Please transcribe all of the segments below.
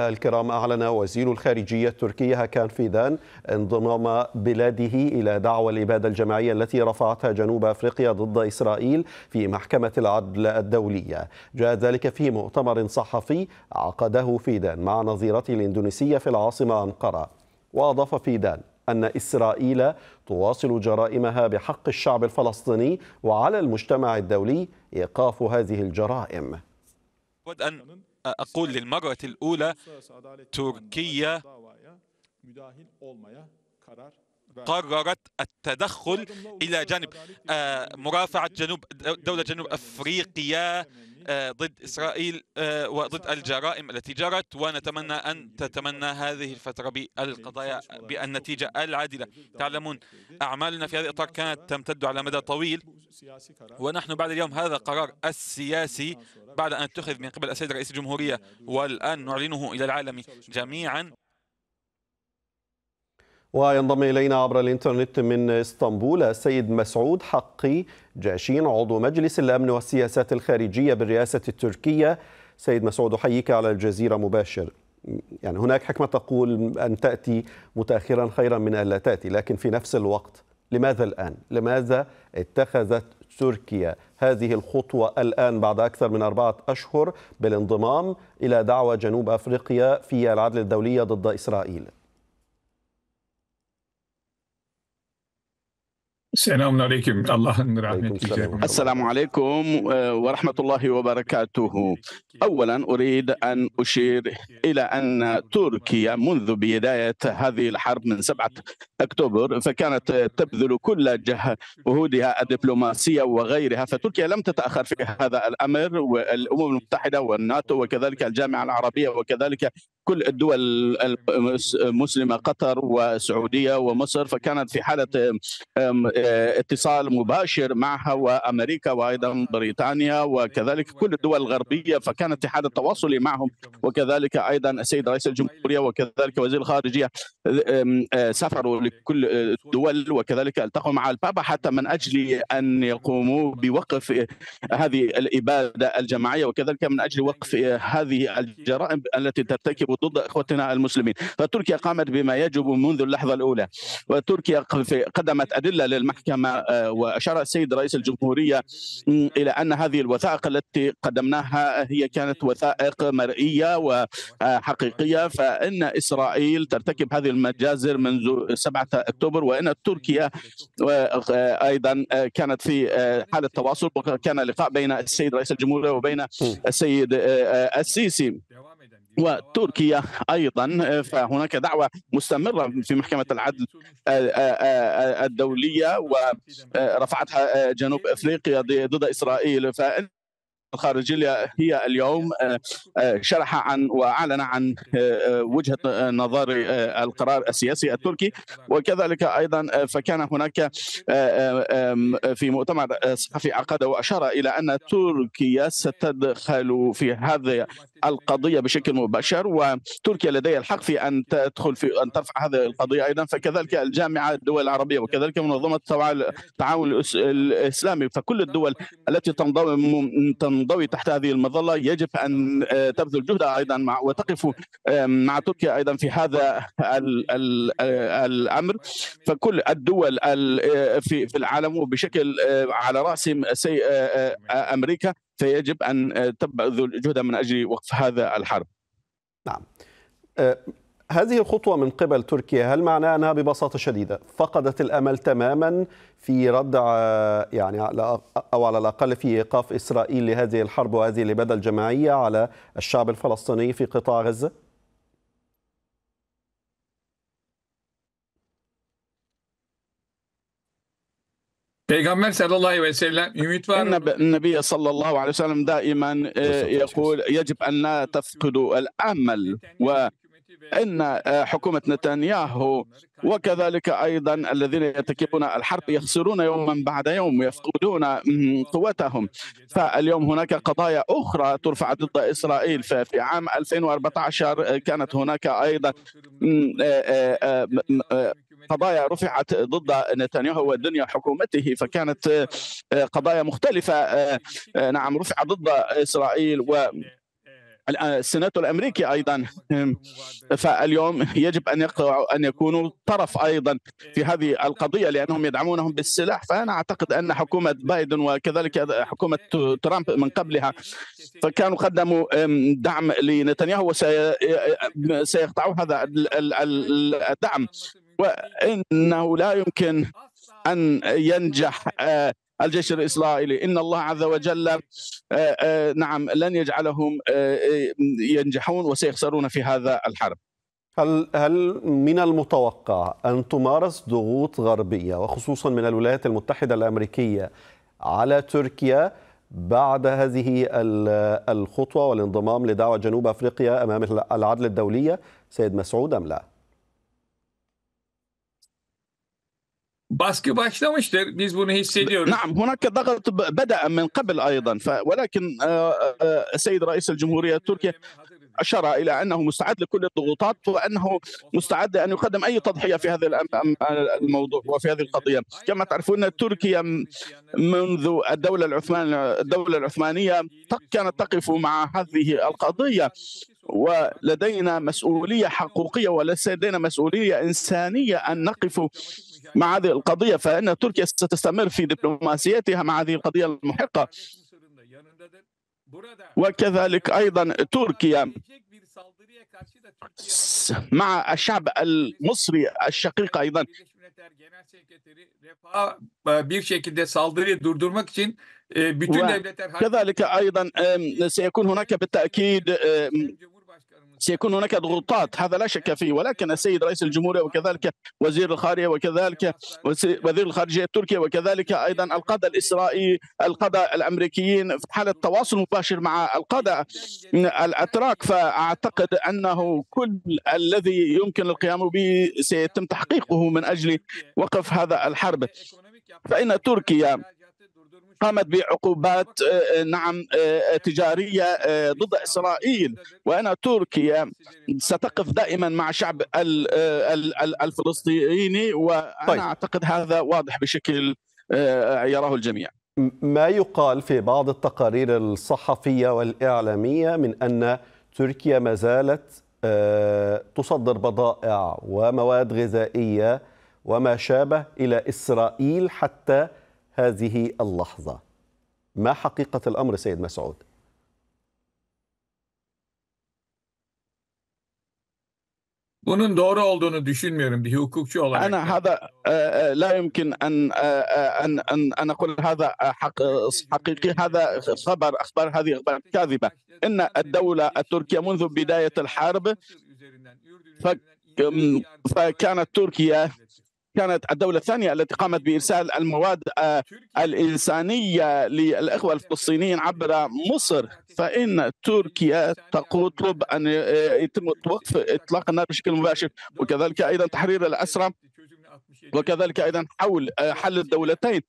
الكرام أعلن وزير الخارجية التركية هاكان فيدان انضمام بلاده إلى دعوى الإبادة الجماعية التي رفعتها جنوب أفريقيا ضد إسرائيل في محكمة العدل الدولية جاء ذلك في مؤتمر صحفي عقده فيدان مع نظيرته الإندونيسية في العاصمة أنقرة وأضاف فيدان أن إسرائيل تواصل جرائمها بحق الشعب الفلسطيني وعلى المجتمع الدولي إيقاف هذه الجرائم أقول للمرة الأولى تركيا قررت التدخل إلى جانب آه، مرافعة جنوب دولة جنوب أفريقيا آه، ضد إسرائيل آه، وضد الجرائم التي جرت ونتمنى أن تتمنى هذه الفترة بالقضايا بالنتيجة العادلة تعلمون أعمالنا في هذا الإطار نعم، كانت تمتد على مدى طويل ونحن بعد اليوم هذا قرار السياسي نعم، بعد أن اتخذ من قبل السيد رئيس الجمهورية والآن نعلنه إلى العالم جميعا وينضم إلينا عبر الإنترنت من إسطنبول السيد مسعود حقي جاشين عضو مجلس الأمن والسياسات الخارجية بالرئاسة التركية سيد مسعود أحييك على الجزيرة مباشر يعني هناك حكمة تقول أن تأتي متأخرا خيرا من أن لا تأتي لكن في نفس الوقت لماذا الآن؟ لماذا اتخذت تركيا هذه الخطوة الآن بعد أكثر من أربعة أشهر بالانضمام إلى دعوة جنوب أفريقيا في العدل الدولية ضد إسرائيل؟ السلام عليكم الله من السلام عليكم ورحمة الله وبركاته أولا أريد أن أشير إلى أن تركيا منذ بداية هذه الحرب من 7 أكتوبر فكانت تبذل كل جهودها الدبلوماسية وغيرها فتركيا لم تتأخر في هذا الأمر والأمم المتحدة والناتو وكذلك الجامعة العربية وكذلك كل الدول المسلمة قطر والسعودية ومصر فكانت في حالة آه، اتصال مباشر معها وأمريكا وأيضا بريطانيا وكذلك كل الدول الغربية فكانت في حالة تواصل معهم وكذلك أيضا السيد رئيس الجمهورية وكذلك وزير الخارجية آه، سافروا لكل الدول وكذلك التقوا مع البابا حتى من أجل أن يقوموا بوقف آه، هذه الإبادة الجماعية وكذلك من أجل وقف هذه الجرائم التي ترتكب وضد اخوتنا المسلمين فتركيا قامت بما يجب منذ اللحظه الاولى وتركيا قدمت ادله للمحكمه آه، واشار السيد رئيس الجمهوريه الى ان هذه الوثائق التي قدمناها هي كانت وثائق مرئيه وحقيقيه فان اسرائيل ترتكب هذه المجازر منذ 7 اكتوبر وان تركيا آه، ايضا آه، كانت في حاله تواصل وكان لقاء بين السيد رئيس الجمهوريه وبين السيد السيسي وتركيا ايضا فهناك دعوه مستمره في محكمه العدل آه، آه، آه، الدوليه ورفعتها جنوب افريقيا ضد اسرائيل ف الخارجية هي اليوم شرح عن وأعلن عن وجهة نظر القرار السياسي التركي وكذلك أيضا فكان هناك في مؤتمر صحفي عقده وأشار إلى أن تركيا ستدخل في هذا القضيه بشكل مباشر وتركيا لديها الحق في ان تدخل في ان ترفع هذه القضيه ايضا فكذلك الجامعه الدول العربيه وكذلك منظمه التعاون الاسلامي فكل الدول التي تنضوي تنضوي تحت هذه المظله يجب ان آه، تبذل جهدها ايضا مع وتقف مع تركيا ايضا في هذا آه، الامر فكل الدول آه، في العالم وبشكل على راس امريكا فيجب ان آه، تبذل جهدا من اجل وقف هذا الحرب. نعم. أه هذه الخطوة من قبل تركيا هل معناها أنها ببساطة شديدة فقدت الأمل تماما في ردع يعني أو على الأقل في إيقاف إسرائيل لهذه الحرب وهذه الإبادة الجماعية على الشعب الفلسطيني في قطاع غزة؟ Peygamber sallallahu aleyhi ve sellem ümit var النبي صلى الله عليه وسلم دائما آه، يقول يجب أن لا تفقدوا الأمل وإن آه، حكومة نتنياهو وكذلك أيضا الذين يرتكبون الحرب يخسرون يوما بعد يوم يفقدون قوتهم فاليوم هناك قضايا أخرى ترفع ضد إسرائيل ففي عام 2014 كانت هناك أيضا قضايا رفعت ضد نتنياهو والدنيا حكومته فكانت آه، آه، قضايا مختلفة آه، نعم رفعت ضد إسرائيل و السناتور الامريكي ايضا فاليوم يجب ان يقطعوا ان يكونوا طرف ايضا في هذه القضيه لانهم يدعمونهم بالسلاح فانا اعتقد ان حكومه بايدن وكذلك حكومه ترامب من قبلها فكانوا قدموا دعم لنتنياهو وسيقطعوا هذا الدعم وانه لا يمكن ان ينجح آه، الجيش الاسرائيلي ان الله عز وجل آه، آه، نعم لن يجعلهم ينجحون وسيخسرون في هذا الحرب هل هل من المتوقع ان تمارس ضغوط غربيه وخصوصا من الولايات المتحده الامريكيه على تركيا بعد هذه الخطوه والانضمام لدعوه جنوب افريقيا امام العدل الدوليه سيد مسعود ام لا؟ باskı başlamıştır. بيز بونو hissediyoruz. نعم هناك ضغط بدأ من قبل أيضا ولكن السيد آه، آه، آه، رئيس الجمهورية التركية أشار إلى أنه مستعد لكل الضغوطات وأنه مستعد أن يقدم أي تضحية في هذا الموضوع وفي هذه القضية كما تعرفون تركيا منذ الدولة العثمان الدولة العثمانية كانت تقف مع هذه القضية ولدينا مسؤولية حقوقية ولدينا مسؤولية إنسانية أن نقف مع هذه القضية فإن تركيا ستستمر في دبلوماسيتها مع هذه القضية المحقة وكذلك أيضا تركيا مع الشعب المصري الشقيق أيضا e, كذلك أيضا سيكون هناك بالتأكيد سيكون هناك ضغوطات هذا لا شك فيه ولكن السيد رئيس الجمهورية وكذلك وزير الخارجية وكذلك وزير الخارجية التركي وكذلك أيضا القادة الاسرائيلي القادة الأمريكيين في حالة تواصل مباشر مع القادة الأتراك فأعتقد أنه كل الذي يمكن القيام به سيتم تحقيقه من أجل وقف هذا الحرب فإن تركيا قامت بعقوبات آه، آه، نعم آه، تجارية ضد إسرائيل وأن تركيا ستقف دائما مع الشعب الفلسطيني وأنا طيب. أعتقد هذا واضح بشكل يراه الجميع ما يقال في بعض التقارير الصحفية والإعلامية من أن تركيا ما زالت تصدر بضائع ومواد غذائية وما شابه إلى إسرائيل حتى هذه اللحظة ما حقيقة الأمر سيد مسعود؟ أنا هذا آه، آه، لا يمكن أن آه، أن أن أن أقول هذا حق حقيقي هذا خبر أخبار هذه أخبار كاذبة. إن الدولة التركية منذ بداية الحرب فكانت تركيا كانت الدولة الثانية التي قامت بإرسال المواد آه، الإنسانية للإخوة الفلسطينيين عبر مصر فإن تركيا تطلب أن يتم وقف إطلاق النار بشكل مباشر وكذلك أيضا تحرير الأسرى وكذلك أيضا حول آه، حل الدولتين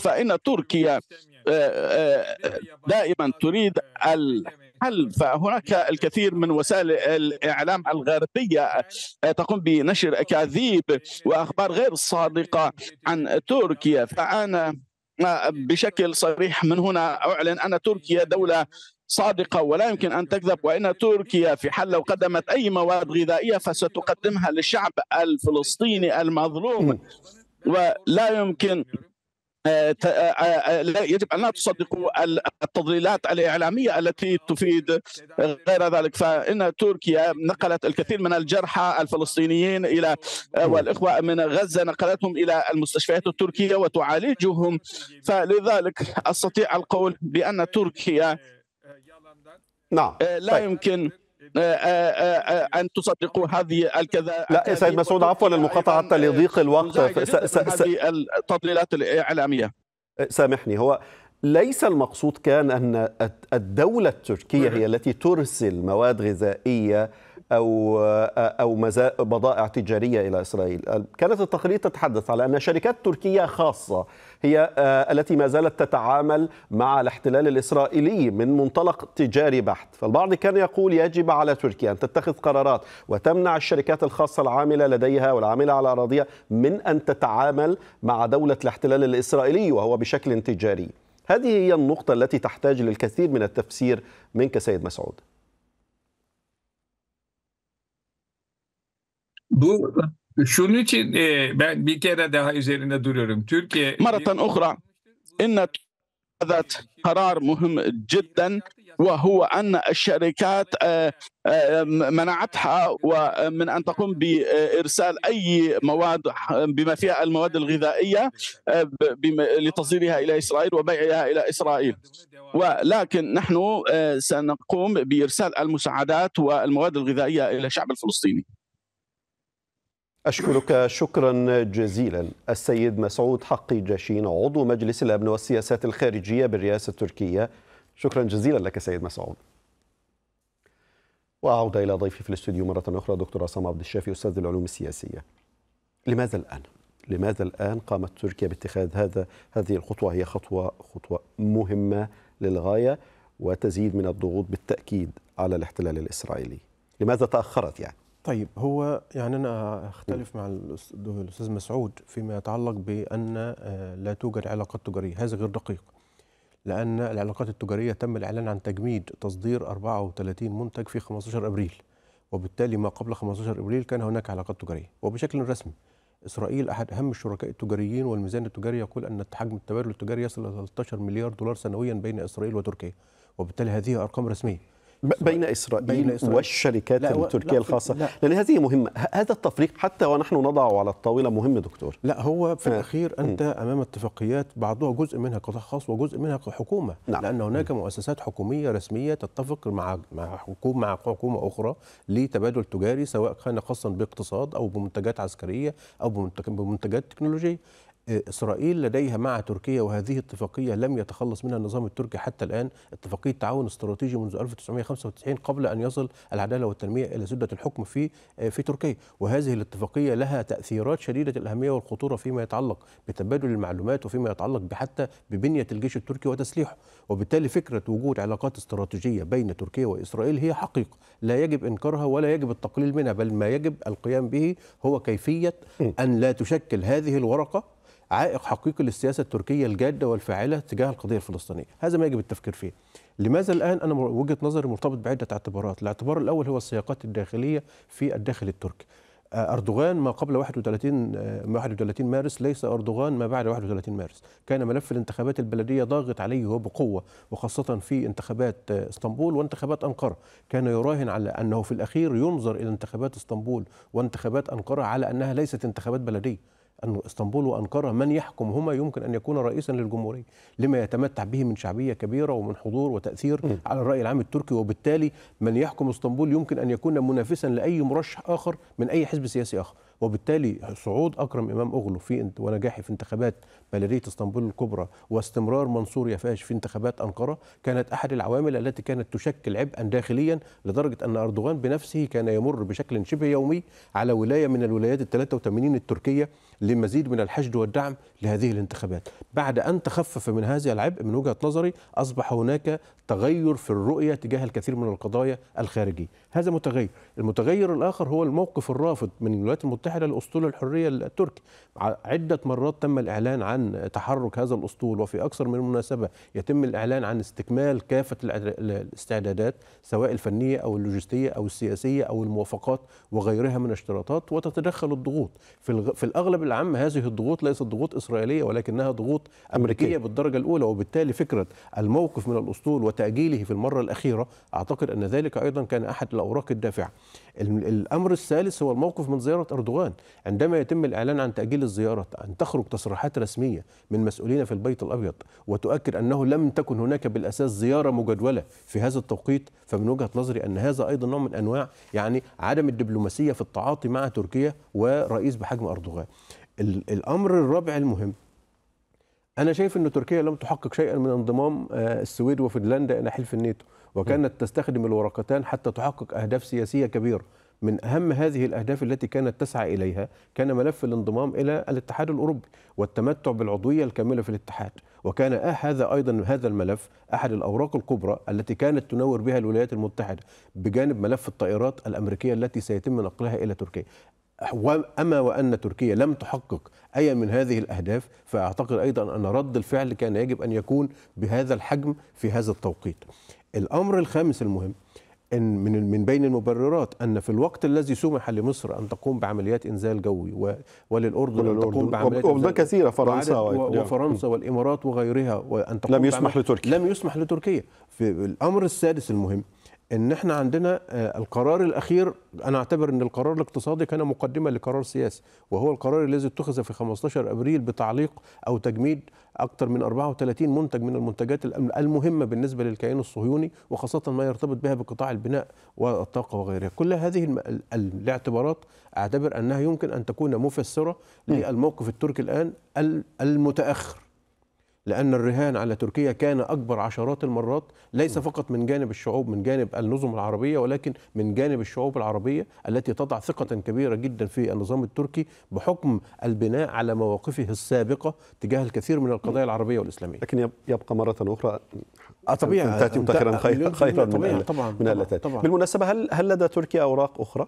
فإن تركيا آه، آه، دائما تريد آه، الحل فهناك الكثير من وسائل الإعلام الغربية تقوم بنشر أكاذيب وأخبار غير صادقة عن تركيا فأنا بشكل صريح من هنا أعلن أن تركيا دولة صادقة ولا يمكن أن تكذب وإن تركيا في حال لو قدمت أي مواد غذائية فستقدمها للشعب الفلسطيني المظلوم ولا يمكن آه، آه، آه، يجب ان لا تصدقوا التضليلات الاعلاميه التي تفيد غير ذلك فان تركيا نقلت الكثير من الجرحى الفلسطينيين الى والاخوه من غزه نقلتهم الى المستشفيات التركيه وتعالجهم فلذلك استطيع القول بان تركيا نعم لا طيب. يمكن آه، آه، آه، ان تصدقوا هذه الكذا لا يا سيد مسعود عفوا للمقاطعه حتى لضيق الوقت هذه التضليلات الاعلاميه سامحني هو ليس المقصود كان ان الدوله التركيه هي التي ترسل مواد غذائيه أو أو بضائع تجارية إلى إسرائيل كانت التقارير تتحدث على أن شركات تركية خاصة هي آه، التي ما زالت تتعامل مع الاحتلال الإسرائيلي من منطلق تجاري بحت فالبعض كان يقول يجب على تركيا أن تتخذ قرارات وتمنع الشركات الخاصة العاملة لديها والعاملة على أراضيها من أن تتعامل مع دولة الاحتلال الإسرائيلي وهو بشكل تجاري هذه هي النقطة التي تحتاج للكثير من التفسير منك سيد مسعود Bu şunun için e, ben bir kere daha üzerinde duruyorum. Türkiye مرة أخرى إن هذا قرار مهم جدا وهو أن الشركات منعتها من أن تقوم بإرسال أي مواد بما فيها المواد الغذائية لتصديرها إلى إسرائيل وبيعها إلى إسرائيل ولكن نحن سنقوم بإرسال المساعدات والمواد الغذائية إلى الشعب الفلسطيني أشكرك شكرا جزيلا السيد مسعود حقي جاشين عضو مجلس الأمن والسياسات الخارجية بالرئاسة التركية شكرا جزيلا لك سيد مسعود وأعود إلى ضيفي في الاستوديو مرة أخرى دكتور عصام عبد الشافي أستاذ العلوم السياسية لماذا الآن؟ لماذا الآن قامت تركيا باتخاذ هذا هذه الخطوة هي خطوة خطوة مهمة للغاية وتزيد من الضغوط بالتأكيد على الاحتلال الإسرائيلي لماذا تأخرت يعني؟ طيب هو يعني انا اختلف مع الاستاذ مسعود فيما يتعلق بان آه، لا توجد علاقات تجاريه هذا غير دقيق لان العلاقات التجاريه تم الاعلان عن تجميد تصدير 34 منتج في 15 ابريل وبالتالي ما قبل 15 ابريل كان هناك علاقات تجاريه وبشكل رسمي اسرائيل احد اهم الشركاء التجاريين والميزان التجاري يقول ان حجم التبادل التجاري يصل الى 13 مليار دولار سنويا بين اسرائيل وتركيا وبالتالي هذه ارقام رسميه بين إسرائيل, بين إسرائيل والشركات لا التركية لا الخاصة لا لأن هذه مهمة هذا التفريق حتى ونحن نضعه على الطاولة مهم دكتور لا هو في آه. الأخير أنت م. أمام اتفاقيات بعضها جزء منها قطاع خاص وجزء منها حكومة نعم. لأن هناك م. مؤسسات حكومية رسمية تتفق مع مع حكومة مع حكومة أخرى لتبادل تجاري سواء كان خاصا باقتصاد أو بمنتجات عسكرية أو بمنتجات تكنولوجية إسرائيل لديها مع تركيا وهذه اتفاقية لم يتخلص منها النظام التركي حتى الآن اتفاقية تعاون استراتيجي منذ 1995 قبل أن يصل العدالة والتنمية إلى سدة الحكم في في تركيا وهذه الاتفاقية لها تأثيرات شديدة الأهمية والخطورة فيما يتعلق بتبادل المعلومات وفيما يتعلق حتى ببنية الجيش التركي وتسليحه وبالتالي فكرة وجود علاقات استراتيجية بين تركيا وإسرائيل هي حقيقة لا يجب إنكارها ولا يجب التقليل منها بل ما يجب القيام به هو كيفية أن لا تشكل هذه الورقة عائق حقيقي للسياسه التركيه الجاده والفاعله تجاه القضيه الفلسطينيه، هذا ما يجب التفكير فيه. لماذا الان انا وجهه نظري مرتبط بعده اعتبارات، الاعتبار الاول هو السياقات الداخليه في الداخل التركي. آه، اردوغان ما قبل 31 31 آه، مارس ليس اردوغان ما بعد 31 مارس، كان ملف الانتخابات البلديه ضاغط عليه وبقوه وخاصه في انتخابات آه، اسطنبول وانتخابات انقره، كان يراهن على انه في الاخير ينظر الى انتخابات اسطنبول وانتخابات انقره على انها ليست انتخابات بلديه. أن اسطنبول وأنقرة من يحكم هما يمكن أن يكون رئيسا للجمهورية لما يتمتع به من شعبية كبيرة ومن حضور وتأثير م. على الرأي العام التركي وبالتالي من يحكم اسطنبول يمكن أن يكون منافسا لأي مرشح آخر من أي حزب سياسي آخر وبالتالي صعود أكرم إمام أغلو في ونجاحه في انتخابات بلدية اسطنبول الكبرى واستمرار منصور يفاش في انتخابات أنقرة كانت أحد العوامل التي كانت تشكل عبئا داخليا لدرجة أن أردوغان بنفسه كان يمر بشكل شبه يومي على ولاية من الولايات ال 83 التركية لمزيد من الحشد والدعم لهذه الانتخابات بعد أن تخفف من هذه العبء من وجهة نظري أصبح هناك تغير في الرؤية تجاه الكثير من القضايا الخارجية هذا متغير المتغير الآخر هو الموقف الرافض من الولايات المتحدة لأسطول الحرية التركي عدة مرات تم الإعلان عن تحرك هذا الأسطول وفي أكثر من مناسبة يتم الإعلان عن استكمال كافة الاستعدادات سواء الفنية أو اللوجستية أو السياسية أو الموافقات وغيرها من الاشتراطات وتتدخل الضغوط في الأغلب بشكل عام هذه الضغوط ليست ضغوط إسرائيلية ولكنها ضغوط أمريكية بالدرجة الأولى وبالتالي فكرة الموقف من الأسطول وتأجيله في المرة الأخيرة أعتقد أن ذلك أيضا كان أحد الأوراق الدافعة الأمر الثالث هو الموقف من زيارة أردوغان عندما يتم الإعلان عن تأجيل الزيارة أن تخرج تصريحات رسمية من مسؤولين في البيت الأبيض وتؤكد أنه لم تكن هناك بالأساس زيارة مجدولة في هذا التوقيت فمن وجهة نظري أن هذا أيضا نوع من أنواع يعني عدم الدبلوماسية في التعاطي مع تركيا ورئيس بحجم أردوغان الامر الرابع المهم انا شايف ان تركيا لم تحقق شيئا من انضمام آه، السويد وفنلندا الى حلف الناتو وكانت تستخدم الورقتان حتى تحقق اهداف سياسيه كبيره من أهم هذه الأهداف التي كانت تسعى إليها كان ملف الانضمام إلى الاتحاد الأوروبي والتمتع بالعضوية الكاملة في الاتحاد وكان آه، هذا أيضا هذا الملف أحد الأوراق الكبرى التي كانت تنور بها الولايات المتحدة بجانب ملف الطائرات الأمريكية التي سيتم نقلها إلى تركيا أما وأن تركيا لم تحقق أي من هذه الأهداف فأعتقد أيضا أن رد الفعل كان يجب أن يكون بهذا الحجم في هذا التوقيت الأمر الخامس المهم إن من من بين المبررات ان في الوقت الذي سمح لمصر ان تقوم بعمليات انزال جوي وللاردن ان تقوم بعمليات إنزال كثيره فرنسا وفرنسا والامارات وغيرها وان تقوم لم يسمح لتركيا لم يسمح لتركيا في الامر السادس المهم ان احنا عندنا آه، القرار الاخير انا اعتبر ان القرار الاقتصادي كان مقدمه لقرار سياسي وهو القرار الذي اتخذ في 15 ابريل بتعليق او تجميد اكثر من 34 منتج من المنتجات المهمه بالنسبه للكيان الصهيوني وخاصه ما يرتبط بها بقطاع البناء والطاقه وغيرها كل هذه الاعتبارات اعتبر انها يمكن ان تكون مفسره للموقف التركي الان المتاخر لأن الرهان على تركيا كان أكبر عشرات المرات ليس فقط من جانب الشعوب من جانب النظم العربية ولكن من جانب الشعوب العربية التي تضع ثقة كبيرة جدا في النظام التركي بحكم البناء على مواقفه السابقة تجاه الكثير من القضايا العربية والإسلامية لكن يبقى مرة أخرى طبيعا آه، طبيعي تأتي متأخرا خيرا من, طبعا بالمناسبة هل هل لدى تركيا أوراق أخرى؟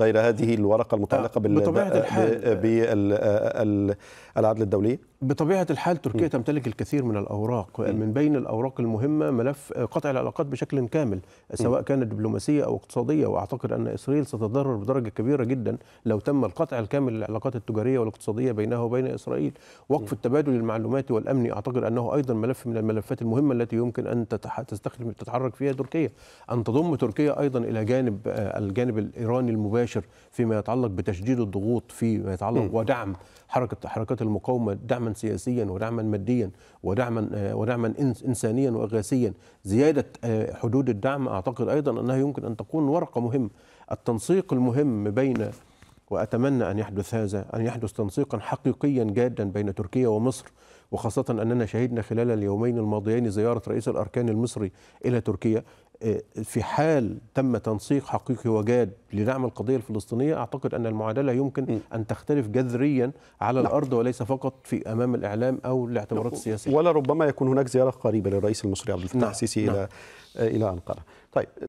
غير هذه الورقه المتعلقه آه، بال بطبيعه آه، الحال العدل الدوليه؟ بطبيعه الحال تركيا م. تمتلك الكثير من الاوراق م. من بين الاوراق المهمه ملف آه، قطع العلاقات بشكل كامل سواء كانت دبلوماسيه او اقتصاديه واعتقد ان اسرائيل ستتضرر بدرجه كبيره جدا لو تم القطع الكامل للعلاقات التجاريه والاقتصاديه بينها وبين اسرائيل وقف م. التبادل المعلوماتي والامني اعتقد انه ايضا ملف من الملفات المهمه التي يمكن ان تستخدم تتحرك فيها تركيا ان تضم تركيا ايضا الى جانب آه، الجانب الايراني المباشر فيما يتعلق بتشديد الضغوط فيما يتعلق ودعم حركه حركات المقاومه دعما سياسيا ودعما ماديا ودعما آه، ودعما انسانيا واغاثيا زياده آه، حدود الدعم اعتقد ايضا انها يمكن ان تكون ورقه مهمه التنسيق المهم بين واتمنى ان يحدث هذا ان يحدث تنسيقا حقيقيا جادا بين تركيا ومصر وخاصة أننا شهدنا خلال اليومين الماضيين زيارة رئيس الأركان المصري إلى تركيا في حال تم تنسيق حقيقي وجاد لدعم القضية الفلسطينية أعتقد أن المعادلة يمكن أن تختلف جذريا على نعم. الأرض وليس فقط في أمام الإعلام أو الاعتبارات نعم. السياسية ولا ربما يكون هناك زيارة قريبة للرئيس المصري عبد الفتاح نعم. السيسي إلى إلى أنقرة طيب